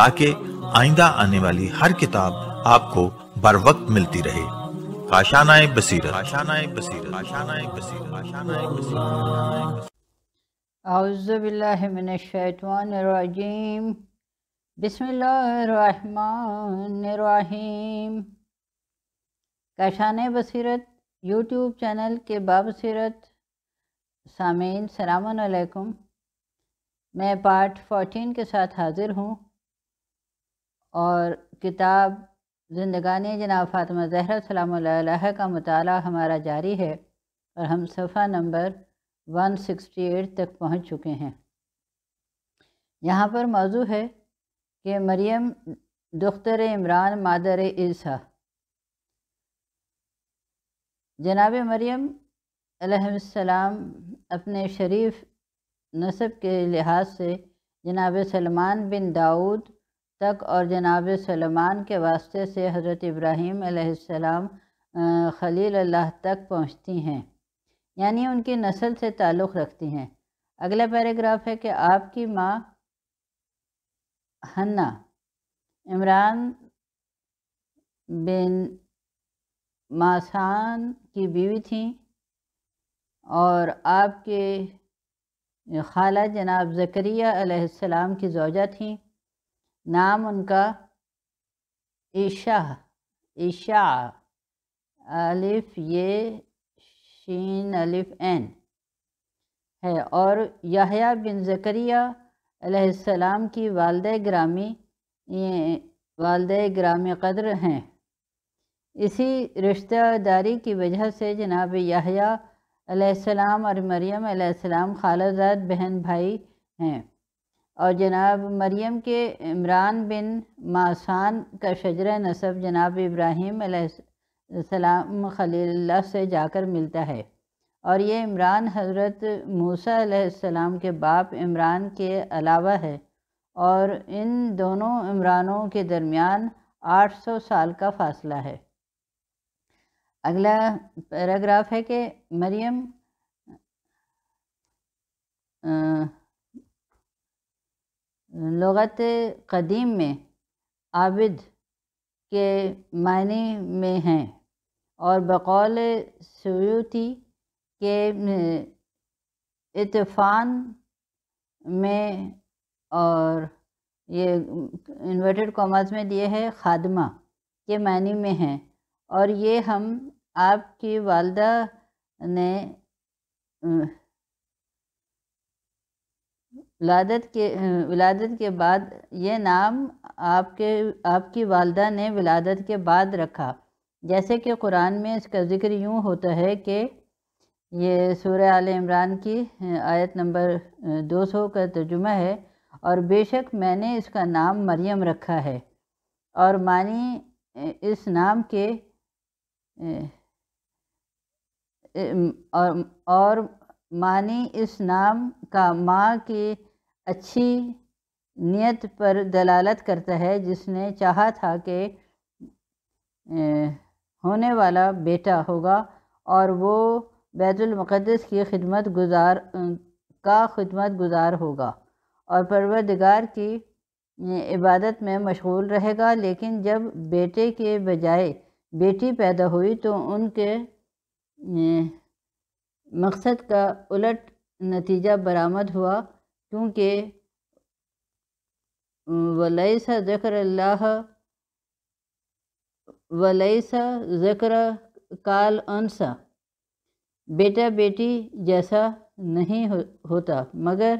ताकि आइंदा आने वाली हर किताब आपको बर वक्त मिलती रहे काशानाए बसीरत काशानाए बसीरत काशानाए बसीरत काशानाए बसीरत औज़ बिल्लाहि मिनश शैतानिर रजीम बिस्मिल्लाहिर रहमानिर रहीम काशान बसीरत यूट्यूब चैनल के बाबसीरत सामीन अलैकुम मैं पार्ट 14 के साथ हाज़िर हूँ और किताब जिंदगानी जनाब फातमा जहरा सलाम का मताल हमारा जारी है और हम सफ़ा नंबर 168 तक पहुंच चुके हैं यहाँ पर मौजू है कि मरियम दुख्तर इमरान मादर ईसा जनाब मरियम सलाम अपने शरीफ नसब के लिहाज से जनाब सलमान बिन दाऊद तक और जनाब सलमान के वास्ते से हज़रत इब्राहीम अलैहिस्सलाम खलील अल्लाह तक पहुँचती हैं यानी उनकी नस्ल से ताल्लुक़ रखती हैं अगला पैराग्राफ है कि आपकी माँ हन्ना इमरान बिन मासान की बीवी थी और आपके खाला जनाब जकरिया अलैहिस्सलाम की जौजा थी नाम उनका ईशा ईशा अलिफ ये शीन अलिफ एन है और यहया बिन जकरिया अलैहिस्सलाम की वालद ग्रामी वालद ग्रामी कदर हैं इसी रिश्तेदारी की वजह से जनाब यहया अलैहिस्सलाम और मरियम अलैहिस्सलाम खालाजाद बहन भाई हैं और जनाब मरियम के इमरान बिन मासान का शजर नसब जनाब इब्राहिम सलाम से जाकर मिलता है और ये इमरान हज़रत मूसा सलाम के बाप इमरान के अलावा है और इन दोनों इमरानों के दरमियान 800 साल का फासला है अगला पैराग्राफ है कि मरियम आ, लगत कदीम में आबिद के मायने में हैं और बकौल सयूती के इतफान में और ये इन्वर्टेड कॉमर्स में दिए है खादमा के मायने में हैं और ये हम आपकी वालदा ने विलादत के विलादत के बाद यह नाम आपके आपकी वालदा ने विलादत के बाद रखा जैसे कि कुरान में इसका ज़िक्र यूँ होता है कि ये सूर्य आल इमरान की आयत नंबर 200 का तर्जुमा है और बेशक मैंने इसका नाम मरियम रखा है और मानी इस नाम के और और मानी इस नाम का माँ की अच्छी नियत पर दलालत करता है जिसने चाहा था कि होने वाला बेटा होगा और वो बैतुलमक़दस की खिदमत गुजार का खिदमत गुजार होगा और परवरदिगार की इबादत में मशगूल रहेगा लेकिन जब बेटे के बजाय बेटी पैदा हुई तो उनके मकसद का उलट नतीजा बरामद हुआ क्योंकि वलैसा ज़िक्र अल्लाह वलैसा ज़िक्र काल अनसा बेटा बेटी जैसा नहीं हो, होता मगर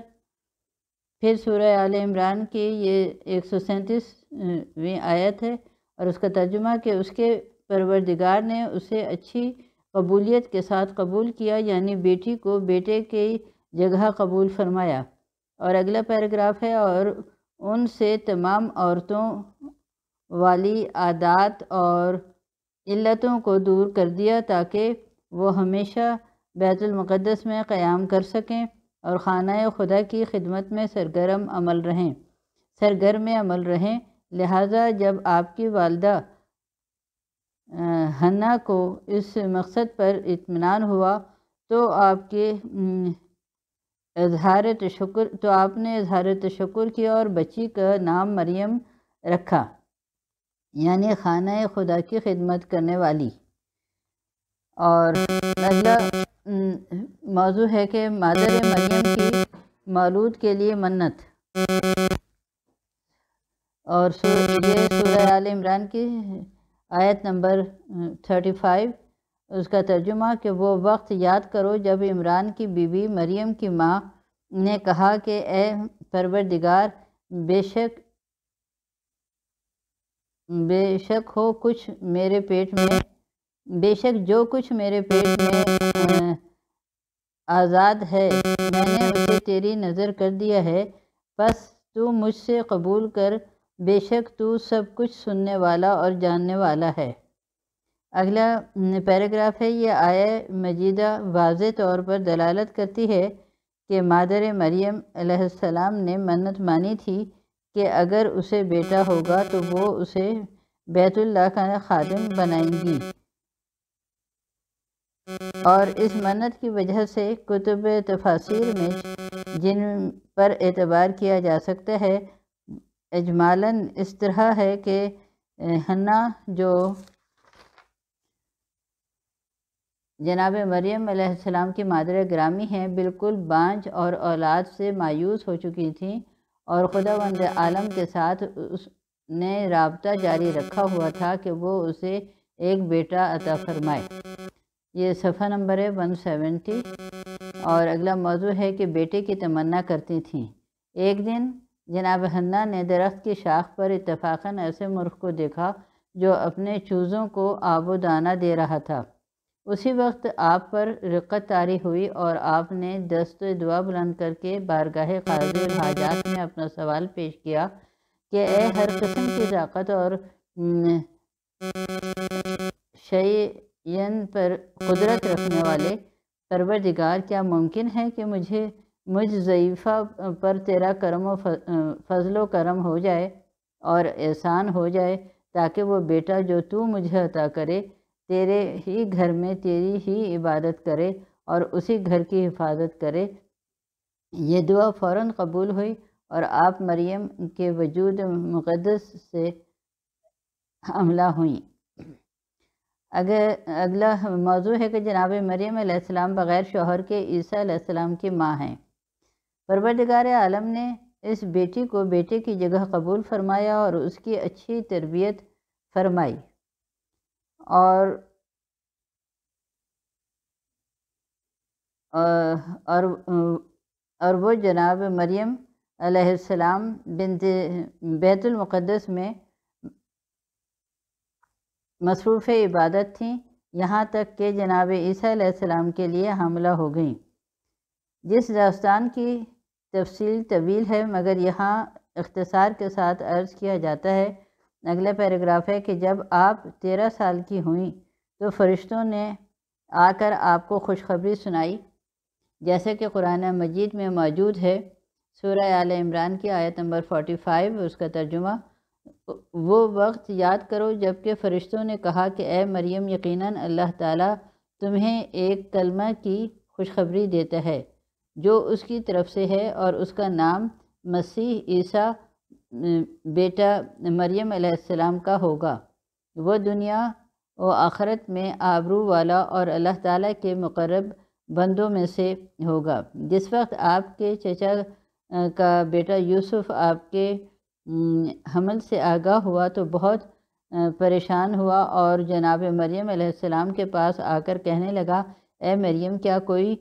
फिर सूर्य आल इमरान की ये एक सौ सैंतीसवीं आयत है और उसका तर्जुमा कि उसके परवरदिगार ने उसे अच्छी कबूलियत के साथ कबूल किया यानी बेटी को बेटे की जगह कबूल फरमाया और अगला पैराग्राफ है और उनसे तमाम औरतों वाली आदात और इल्लतों को दूर कर दिया ताकि वो हमेशा बैतुलमक़दस में क़याम कर सकें और ख़ाना खुदा की खिदमत में सरगर्म अमल रहें सरगर्म अमल रहें लिहाजा जब आपकी वालदा हन्ना को इस मकसद पर इतमान हुआ तो आपके इजहार तशक्र तो आपने इजहार तशक्र किया और बच्ची का नाम मरियम रखा यानी खाना खुदा की खिदमत करने वाली और अगला मौजू है कि मादर मरियम की मौलूद के लिए मन्नत और ये सूर्य आल इमरान की आयत नंबर थर्टी फाइव उसका तर्जुमा कि वो वक्त याद करो जब इमरान की बीवी मरियम की माँ ने कहा कि ए परवरदिगार बेशक बेशक हो कुछ मेरे पेट में बेशक जो कुछ मेरे पेट में आज़ाद है मैंने उसे तेरी नज़र कर दिया है बस तू मुझसे कबूल कर बेशक तू सब कुछ सुनने वाला और जानने वाला है अगला पैराग्राफ है ये आय मजीदा वाज तौर पर दलालत करती है कि मादर मरियम अलैहिस्सलाम ने मन्नत मानी थी कि अगर उसे बेटा होगा तो वो उसे बैतुल्ला का खादम बनाएंगी और इस मन्नत की वजह से कुतुब तफासिर में जिन पर एतबार किया जा सकता है अजमालन इस तरह है कि हन्ना जो जनाब मरियम सलाम की मादर ग्रामी हैं बिल्कुल बांझ और औलाद से मायूस हो चुकी थी और खुदा वंद आलम के साथ उसने रबता जारी रखा हुआ था कि वो उसे एक बेटा अता फरमाए ये सफ़ा नंबर है वन सेवेंटी और अगला मौजू है कि बेटे की तमन्ना करती थी एक दिन जनाब हन्ना ने दरख्त की शाख पर इतफाक़न ऐसे मुर्ख को देखा जो अपने चूज़ों को आबो दाना दे रहा था उसी वक्त आप पर रिक्क़त तारी हुई और आपने दस्त दुआ बुलंद करके बारगाह खारज हाजात में अपना सवाल पेश किया कि ए हर किस्म की ताकत और शयन पर कुदरत रखने वाले परवरदिगार क्या मुमकिन है कि मुझे मुझ ज़ीफ़ा पर तेरा करम व फजलो करम हो जाए और एहसान हो जाए ताकि वो बेटा जो तू मुझे अता करे तेरे ही घर में तेरी ही इबादत करे और उसी घर की हिफाजत करे ये दुआ फ़ौर कबूल हुई और आप मरियम के वजूद मुक़दस से हमला हुई अगर अगला मौजू है कि जनाब मरियम बग़ैर शोहर के ईसा की माँ हैं परवरदगार आलम ने इस बेटी को बेटे की जगह कबूल फरमाया और उसकी अच्छी तरबियत फरमाई और और और वो जनाब मरियम अलैहिस्सलाम बिनत मुक़द्दस में मसरूफ़ इबादत थी यहाँ तक के जनाब ईसीम के लिए हमला हो गई जिस दास्तान की तफसील तवील है मगर यहाँ अख्तसार के साथ अर्ज़ किया जाता है अगला पैराग्राफ है कि जब आप तेरह साल की हुई तो फरिश्तों ने आकर आपको खुशखबरी सुनाई जैसे कि कुरान मजीद में मौजूद है सूर्य आल इमरान की आयत नंबर फोटी फाइव उसका तर्जुमा वो वक्त याद करो जबकि फ़रिश्तों ने कहा कि ए मरियम यकीनन अल्लाह ताला तुम्हें एक कलमा की खुशखबरी देता है जो उसकी तरफ से है और उसका नाम मसीह ईसा बेटा मरियम अलैहिस्सलाम का होगा वह दुनिया व आखरत में आबरू वाला और अल्लाह ताला के मकरब बंदों में से होगा जिस वक्त आपके चचा का बेटा यूसुफ आपके हमल से आगा हुआ तो बहुत परेशान हुआ और जनाब मरियम अलैहिस्सलाम के पास आकर कहने लगा ए मरियम क्या कोई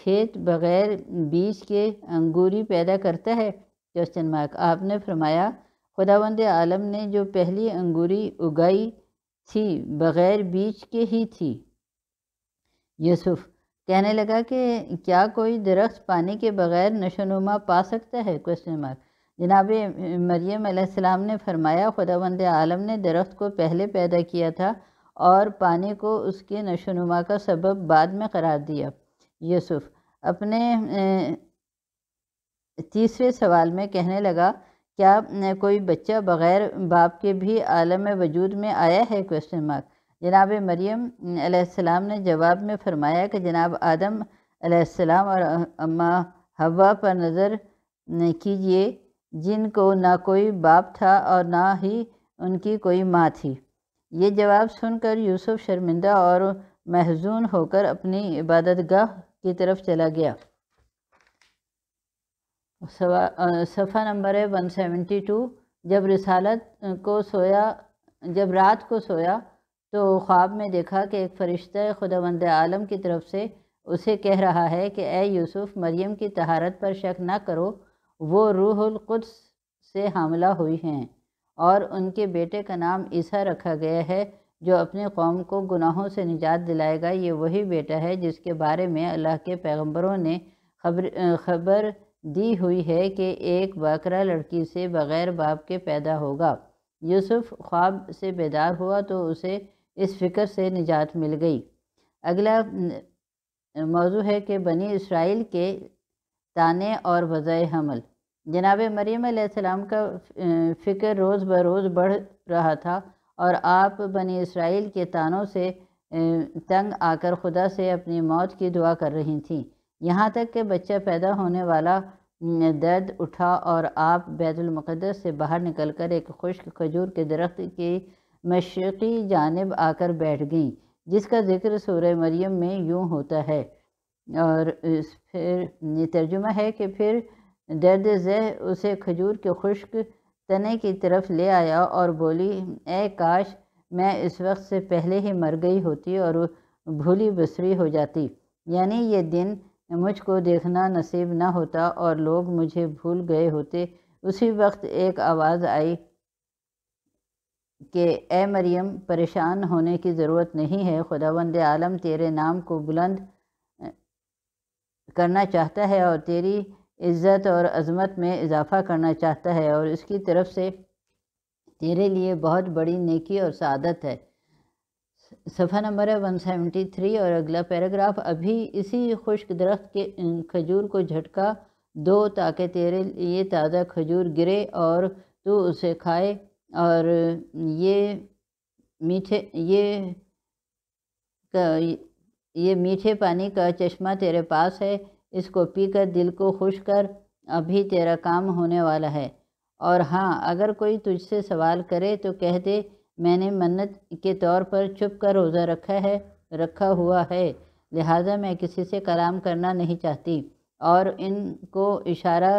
खेत बग़ैर बीज के अंगूरी पैदा करता है क्वेश्चन मार्क आपने फरमाया खुदावंद आलम ने जो पहली अंगूरी उगाई थी बग़ैर बीज के ही थी यूसुफ कहने लगा कि क्या कोई दरख्त पानी के बग़ैर नशोनुमा पा सकता है क्वेश्चन मार्क जनाब मरियम अलैहिस्सलाम ने फरमाया खुदावंद आलम ने दरख्त को पहले पैदा किया था और पानी को उसके नशोनुमा का सबब बाद में करार दिया यूसुफ अपने तीसरे सवाल में कहने लगा क्या कोई बच्चा बग़ैर बाप के भी आलम वजूद में आया है क्वेश्चन मार्क जनाब मरियम अलैहिस्सलाम ने जवाब में फरमाया कि जनाब आदम अलैहिस्सलाम और अम्मा हवा पर नज़र कीजिए जिनको ना कोई बाप था और ना ही उनकी कोई माँ थी ये जवाब सुनकर यूसुफ शर्मिंदा और महजून होकर अपनी इबादत की तरफ चला गया सफ़ा नंबर है वन सेवेंटी टू जब रिसालत को सोया जब रात को सोया तो ख्वाब में देखा कि एक फ़रिश्ता वंद आलम की तरफ से उसे कह रहा है कि ए यूसुफ मरियम की तहारत पर शक ना करो वो रूहुल कुद्स से हमला हुई हैं और उनके बेटे का नाम ईसा रखा गया है जो अपने कौम को गुनाहों से निजात दिलाएगा ये वही बेटा है जिसके बारे में अल्लाह के पैगंबरों ने खबर खबर दी हुई है कि एक बकरा लड़की से बग़ैर बाप के पैदा होगा यूसुफ ख्वाब से बेदार हुआ तो उसे इस फिक्र से निजात मिल गई अगला मौजू है कि बनी इसराइल के ताने और वज़ हमल जनाब मरीम का फ़िक्र रोज़ बरोज़ बढ़ रहा था और आप बनी इसराइल के तानों से तंग आकर खुदा से अपनी मौत की दुआ कर रही थीं यहाँ तक कि बच्चा पैदा होने वाला दर्द उठा और आप बैतुलमक़दस से बाहर निकल कर एक खुश्क खजूर के दरख्त की मशरक़ी जानब आकर बैठ गई जिसका जिक्र सूर मरियम में यूँ होता है और फिर तर्जुमा है कि फिर दर्द जह उसे खजूर के खुश्क तने की तरफ ले आया और बोली ए काश मैं इस वक्त से पहले ही मर गई होती और भूली बसरी हो जाती यानी ये दिन मुझको देखना नसीब न होता और लोग मुझे भूल गए होते उसी वक्त एक आवाज़ आई कि ए मरियम परेशान होने की ज़रूरत नहीं है खुदावंद आलम तेरे नाम को बुलंद करना चाहता है और तेरी इज़्ज़त और अजमत में इजाफ़ा करना चाहता है और इसकी तरफ से तेरे लिए बहुत बड़ी नेकी और सदत है सफ़ा नंबर है वन सेवेंटी थ्री और अगला पैराग्राफ अभी इसी खुश्क दरख्त के खजूर को झटका दो ताकि तेरे लिए ताज़ा खजूर गिरे और तू उसे खाए और ये मीठे ये ये मीठे पानी का चश्मा तेरे पास है इसको पीकर दिल को खुश कर अभी तेरा काम होने वाला है और हाँ अगर कोई तुझसे सवाल करे तो कह दे मैंने मन्नत के तौर पर छुप कर रोज़ा रखा है रखा हुआ है लिहाजा मैं किसी से कलाम करना नहीं चाहती और इनको इशारा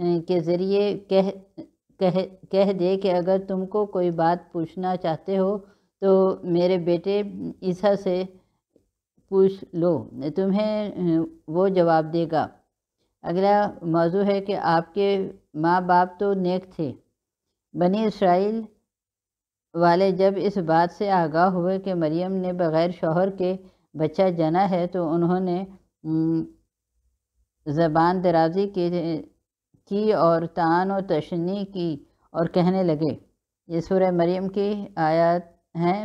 के ज़रिए कह कह कह दे कि अगर तुमको कोई बात पूछना चाहते हो तो मेरे बेटे ईसा से पूछ लो तुम्हें वो जवाब देगा अगला मौजू है कि आपके माँ बाप तो नेक थे बनी इसराइल वाले जब इस बात से आगाह हुए कि मरियम ने बग़ैर शोहर के बच्चा जना है तो उन्होंने ज़बान दराजी की की और तान और तशनी की और कहने लगे ये सूर्य मरियम की आयात हैं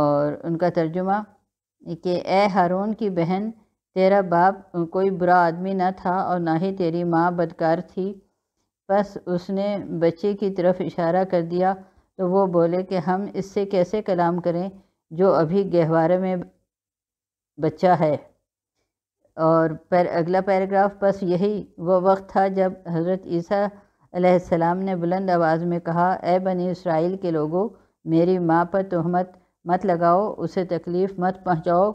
और उनका तर्जुमा कि ए हारून की बहन तेरा बाप कोई बुरा आदमी ना था और ना ही तेरी माँ बदकार थी बस उसने बच्चे की तरफ इशारा कर दिया तो वो बोले कि हम इससे कैसे कलाम करें जो अभी गहवारे में बच्चा है और पर अगला पैराग्राफ बस यही वो वक्त था जब हज़रत ईसा ने बुलंद आवाज़ में कहा ए बनी इसराइल के लोगों मेरी माँ पर तोहमत मत लगाओ उसे तकलीफ़ मत पहुँचाओ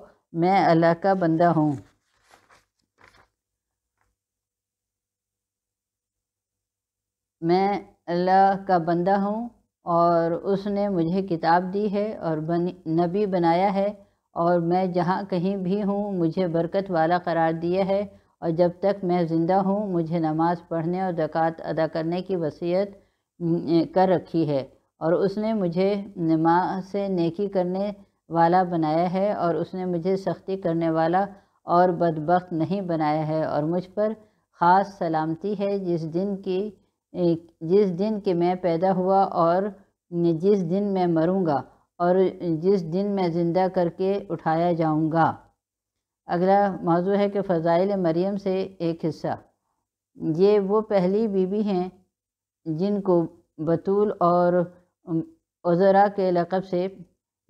मैं अल्लाह का बंदा हूँ मैं अल्लाह का बंदा हूँ और उसने मुझे किताब दी है और बनी नबी बनाया है और मैं जहाँ कहीं भी हूँ मुझे बरकत वाला करार दिया है और जब तक मैं ज़िंदा हूँ मुझे नमाज़ पढ़ने और जक़ात अदा करने की वसीयत कर रखी है और उसने मुझे नमाज से नेकी करने वाला बनाया है और उसने मुझे सख्ती करने वाला और बदबक नहीं बनाया है और मुझ पर ख़ास सलामती है जिस दिन की जिस दिन कि मैं पैदा हुआ और जिस दिन मैं मरूँगा और जिस दिन मैं ज़िंदा करके उठाया जाऊँगा अगला मौजू है कि फ़ज़ाइल मरियम से एक हिस्सा ये वो पहली बीबी हैं जिनको बतूल और उज़रा के लक़ब से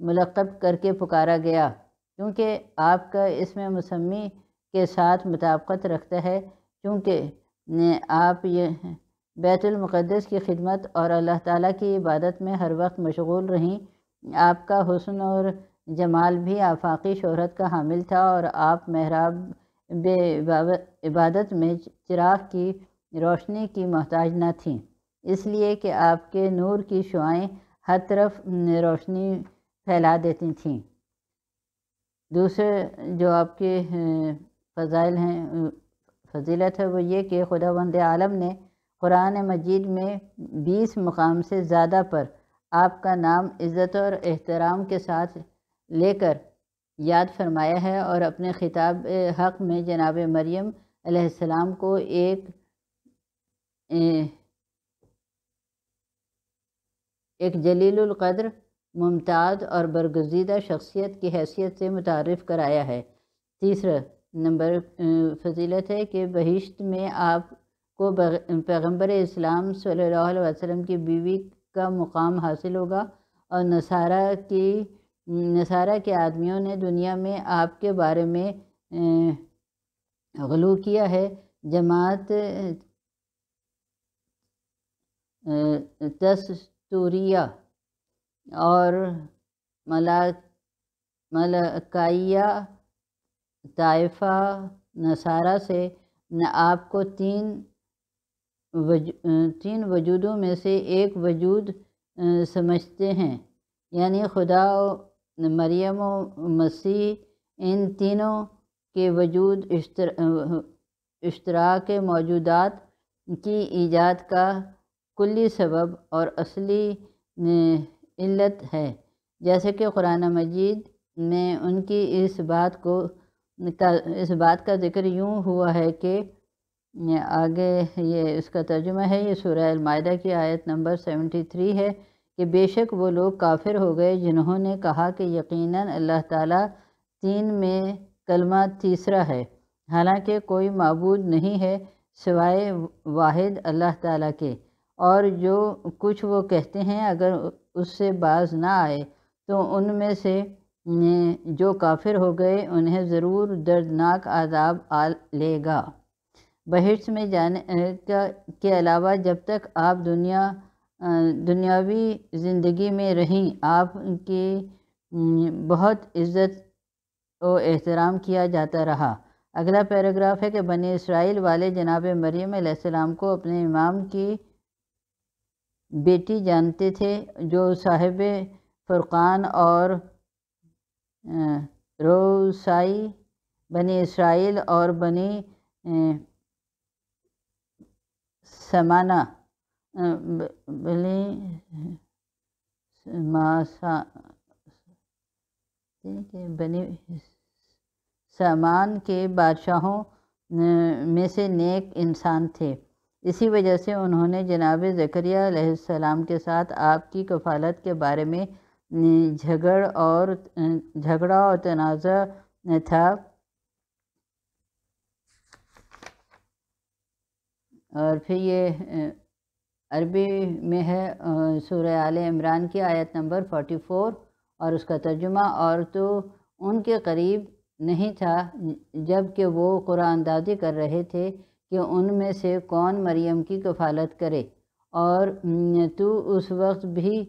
मलक़ब करके पुकारा गया क्योंकि आपका इसमें मसमी के साथ मुताबकत रखता है क्योंकि आप ये बैतुलमक़दस की खिदमत और अल्लाह ताला की इबादत में हर वक्त मशगूल रहीं आपका हुसन और जमाल भी आफाकी शहरत का हामिल था और आप महराब बे इबादत में चिराग की रोशनी की मोहताज न थी इसलिए कि आपके नूर की शुआएँ हर तरफ रोशनी फैला देती थीं दूसरे जो आपके फ़जाइल हैं फजीलत है वो ये कि खुदा वंद आलम ने कुरान मजीद में बीस मुकाम से ज़्यादा पर आपका नाम इज़्ज़त और एहतराम के साथ लेकर याद फरमाया है और अपने खिताब हक़ में जनाब मरियम अलैहिस्सलाम को एक एक जलीलकद्र मुमताज़ और बरगजीदा शख्सियत की हैसियत से मुतारफ़ कराया है तीसरा नंबर फजीलत है कि बहिश्त में आप को पैगम्बर इस्लाम सल्लल्लाहु अलैहि वसल्लम की बीवी का मुकाम हासिल होगा और नसारा की नसारा के आदमियों ने दुनिया में आपके बारे में गलू किया है जमात तस्तूरिया और मला मलकाइया तयफ़ा नसारा से आपको तीन वज, तीन वजूदों में से एक वजूद समझते हैं यानी खुदा मरियम व मसीह इन तीनों के वजूद के मौजूदात की ईजाद का कुल्ली सबब और असली इल्लत है जैसे कि कुरान मजीद में उनकी इस बात को इस बात का जिक्र यूँ हुआ है कि आगे ये इसका तर्जुमा है ये सूरह की आयत नंबर सेवेंटी थ्री है कि बेशक वो लोग काफिर हो गए जिन्होंने कहा कि यकीनन अल्लाह ताला तीन में कलमा तीसरा है हालांकि कोई मबूद नहीं है सिवाय वाहिद अल्लाह ताला के और जो कुछ वो कहते हैं अगर उससे बाज ना आए तो उनमें से जो काफिर हो गए उन्हें ज़रूर दर्दनाक आदाब आ लेगा बहिष्ट में जाने का के अलावा जब तक आप दुनिया दुनियावी ज़िंदगी में रहें आपकी बहुत इज़्ज़त और एहतराम किया जाता रहा अगला पैराग्राफ है कि बने इसराइल वाले जनाब मरियम को अपने इमाम की बेटी जानते थे जो साहिब फुरक़ान और रोसाई बने इसराइल और बनी समाना बली समासा बनी सामान के बादशाहों में से नेक इंसान थे इसी वजह से उन्होंने जनाब ज़करियाम के साथ आपकी कफालत के बारे में झगड़ और झगड़ा और तनाज़ा था और फिर ये अरबी में है सूर्य आल इमरान की आयत नंबर फोर और उसका तर्जुमा और तो उनके करीब नहीं था जबकि वो कुरानदाजी कर रहे थे कि उनमें से कौन मरियम की कफालत करे और तो उस वक्त भी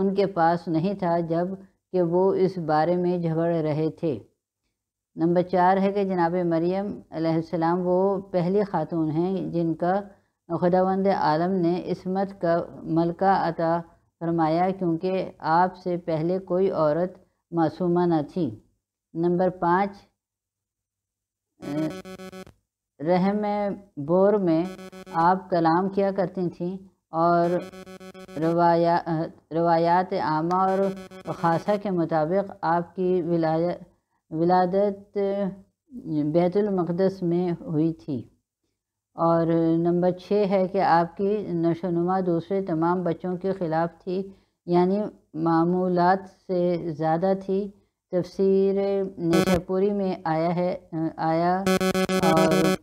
उनके पास नहीं था जब कि वो इस बारे में झगड़ रहे थे नंबर चार है कि जनाब मरियम सलाम वो पहली ख़ातून हैं जिनका खुदावंद आलम ने इसमत का मलका अता फरमाया क्योंकि आप से पहले कोई औरत मासूमा न थी नंबर पाँच रहम बोर में आप कलाम किया करती थीं और रवाया रवायात आमा और ख़ासा के मुताबिक आपकी विलायत विलादत बैतुलमक़दस में हुई थी और नंबर छः है कि आपकी नशोनुमा दूसरे तमाम बच्चों के ख़िलाफ़ थी यानी मामूलत से ज़्यादा थी तफसीर नेपुरी में आया है आया और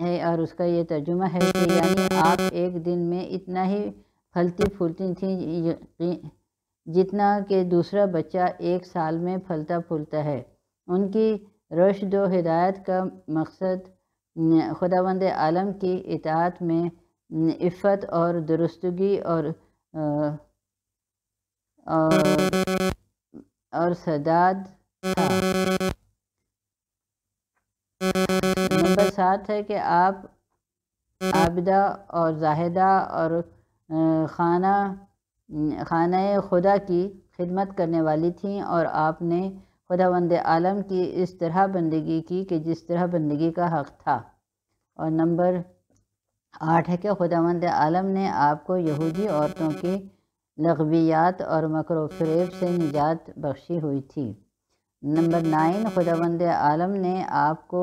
है और उसका ये तर्जुमा है कि यानी आप एक दिन में इतना ही फलती फूलती थी जितना कि दूसरा बच्चा एक साल में फलता फूलता है उनकी रशद व हिदायत का मकसद खुदावंद आलम की इतात में इफ़त और दुरुस्तगी और और, और सदाद नंबर सात है कि आप आबदा और जाहिदा और खाना खाना खुदा की खिदमत करने वाली थी और आपने खुदावंद आलम की इस तरह बंदगी की कि जिस तरह बंदगी का हक़ था और नंबर आठ है कि खुदावंद आलम ने आपको यहूदी औरतों की लगवियात और मकर फ्रेब से निजात बख्शी हुई थी नंबर नाइन खुदावंद आलम ने आपको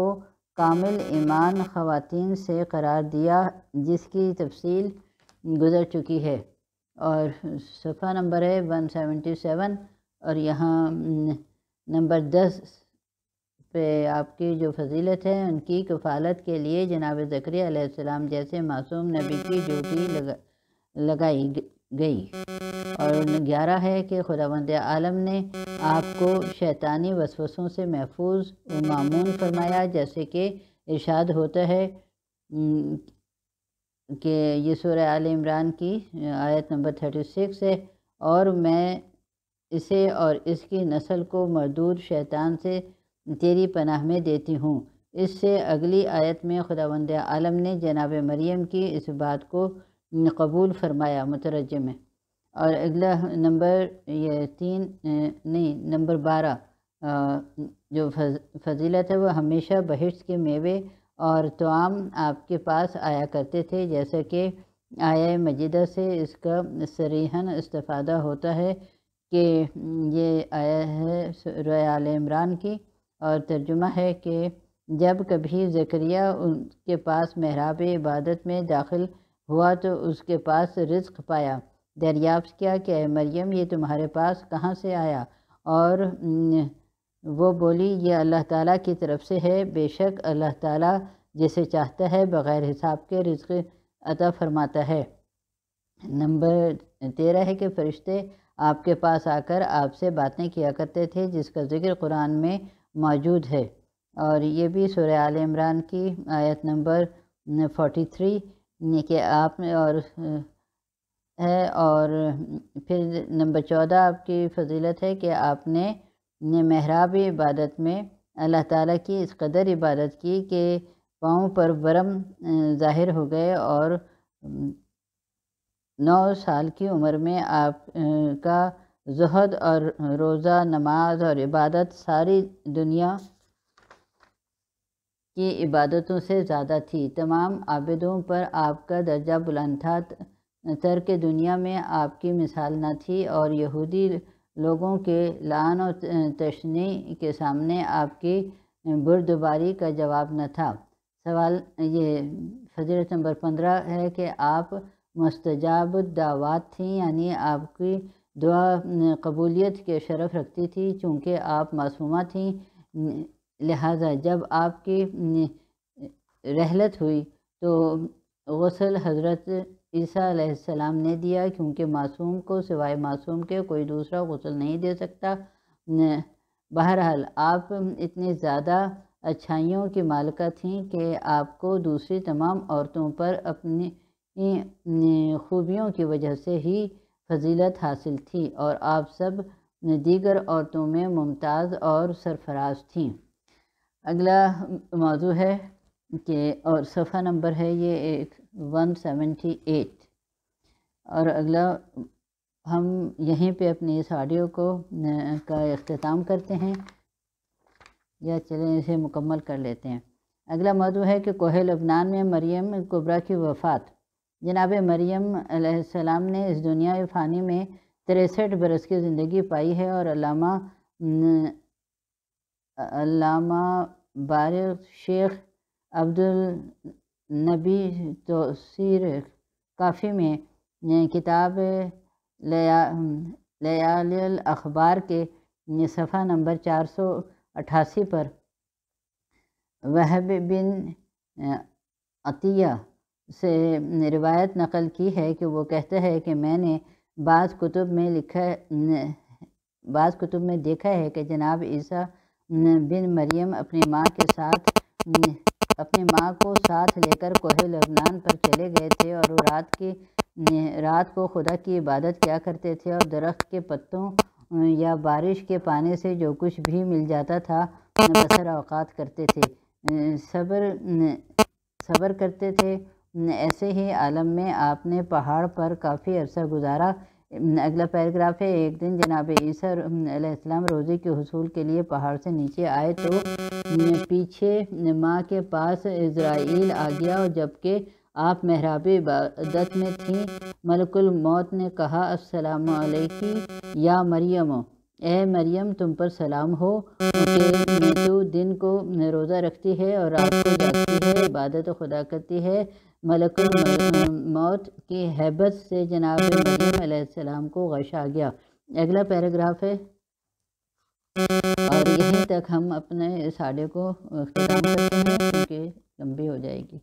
कामिल ईमान ख़वातीन से करार दिया जिसकी तफसील गुज़र चुकी है और सफ़ा नंबर है वन सेवेंटी सेवन और यहाँ नंबर दस पे आपकी जो फजीलत है उनकी कफालत के लिए जनाब ज़क्रियाम जैसे मासूम नबी की ड्यूटी लगा लगाई गई और ग्यारह है कि खुदावंद आलम ने आपको शैतानी वसवसों से महफूज मामून फरमाया जैसे कि इर्शाद होता है कि ये आल इमरान की आयत नंबर थर्टी सिक्स है और मैं इसे और इसकी नस्ल को मरदूद शैतान से तेरी पनाह में देती हूँ इससे अगली आयत में खुदावंद आलम ने जनाब मरियम की इस बात को कबूल फरमाया मुतरजम में और अगला नंबर ये तीन नहीं नंबर बारह जो फजीलत है वह हमेशा बहिश के मेवे और तमाम आपके पास आया करते थे जैसा कि आया मजिदा से इसका सरीहन इस्तादा होता है कि ये आया है रयाल इमरान की और तर्जुमा है कि जब कभी जकरिया उनके पास महराब इबादत में दाखिल हुआ तो उसके पास रिस्क पाया दरियाफ्त किया कि मरियम ये तुम्हारे पास कहाँ से आया और वो बोली ये अल्लाह ताला की तरफ से है बेशक अल्लाह ताला जिसे चाहता है बग़ैर हिसाब के रिज्क अता फरमाता है नंबर तेरह है कि फ़रिश्ते आपके पास आकर आपसे बातें किया करते थे जिसका जिक्र कुरान में मौजूद है और ये भी सुर आल इमरान की आयत नंबर फोटी थ्री के आप और है और फिर नंबर चौदह आपकी फजीलत है कि आपने महराब इबादत में अल्लाह ताला की इस कदर इबादत की कि पाँव पर बरम ज़ाहिर हो गए और नौ साल की उम्र में आपका जहद और रोज़ा नमाज और इबादत सारी दुनिया की इबादतों से ज़्यादा थी तमाम आबदों पर आपका दर्जा बुलंद था के दुनिया में आपकी मिसाल न थी और यहूदी लोगों के लान और तशनी के सामने आपकी बुरदबारी का जवाब न था सवाल ये फजरत नंबर पंद्रह है कि आप मस्तजाब दावत थी यानी आपकी दुआ कबूलियत के शरफ़ रखती थी चूँकि आप मासूमा थी लिहाजा जब आपकी रहलत हुई तो गसल हज़रत ईसा ने दिया क्योंकि मासूम को सिवाय मासूम के कोई दूसरा गसल नहीं दे सकता बहरहाल आप इतनी ज़्यादा अच्छाइयों की मालिका थीं कि आपको दूसरी तमाम औरतों पर अपनी खूबियों की वजह से ही फजीलत हासिल थी और आप सब दीगर औरतों में मुमताज़ और सरफराज थी अगला मौजू है कि और सफ़ा नंबर है ये एक वन सेवेंटी एट और अगला हम यहीं पे अपने इस ऑडियो को न, का अख्ताम करते हैं या चलें इसे मुकम्मल कर लेते हैं अगला मौजू है कि कोहे लबनान में मरियम कुबरा की वफ़ात जनाब मरियम सलाम ने इस दुनिया फ़ानी में तिरसठ बरस की ज़िंदगी पाई है और अलामा शेख अब्दुल नबी तोसीर काफ़ी में किताब लयाल अखबार के सफ़ा नंबर चार सौ अट्ठासी पर वह बिन अतिया से रिवायत नकल की है कि वो कहते हैं कि मैंने बाज़ कुतुब में लिखा बाज़ कुतुब में देखा है कि जनाब ईसा बिन मरियम अपनी माँ के साथ अपनी माँ को साथ लेकर कोहे लबनान पर चले गए थे और वो रात की रात को खुदा की इबादत किया करते थे और दरख्त के पत्तों या बारिश के पानी से जो कुछ भी मिल जाता था बसर अवकात करते थे सब्र सब्र करते थे ऐसे ही आलम में आपने पहाड़ पर काफ़ी अरसा गुजारा अगला पैराग्राफ है एक दिन जनाब ईसम रोज़े के हसूल के लिए पहाड़ से नीचे आए तो पीछे माँ के पास इसराइल आ गया और जबकि आप महराबी इबादत में थी मलकुल मौत ने कहा अस्सलाम या मरियम ए मरियम तुम पर सलाम हो कि तो दिन को रोज़ा रखती है और रात को जाती है इबादत खुदा करती है मलक मौत के हैबत से जनाब मरीम को गश आ गया अगला पैराग्राफ है और यहीं तक हम अपने इस को करते हैं क्योंकि लंबी हो जाएगी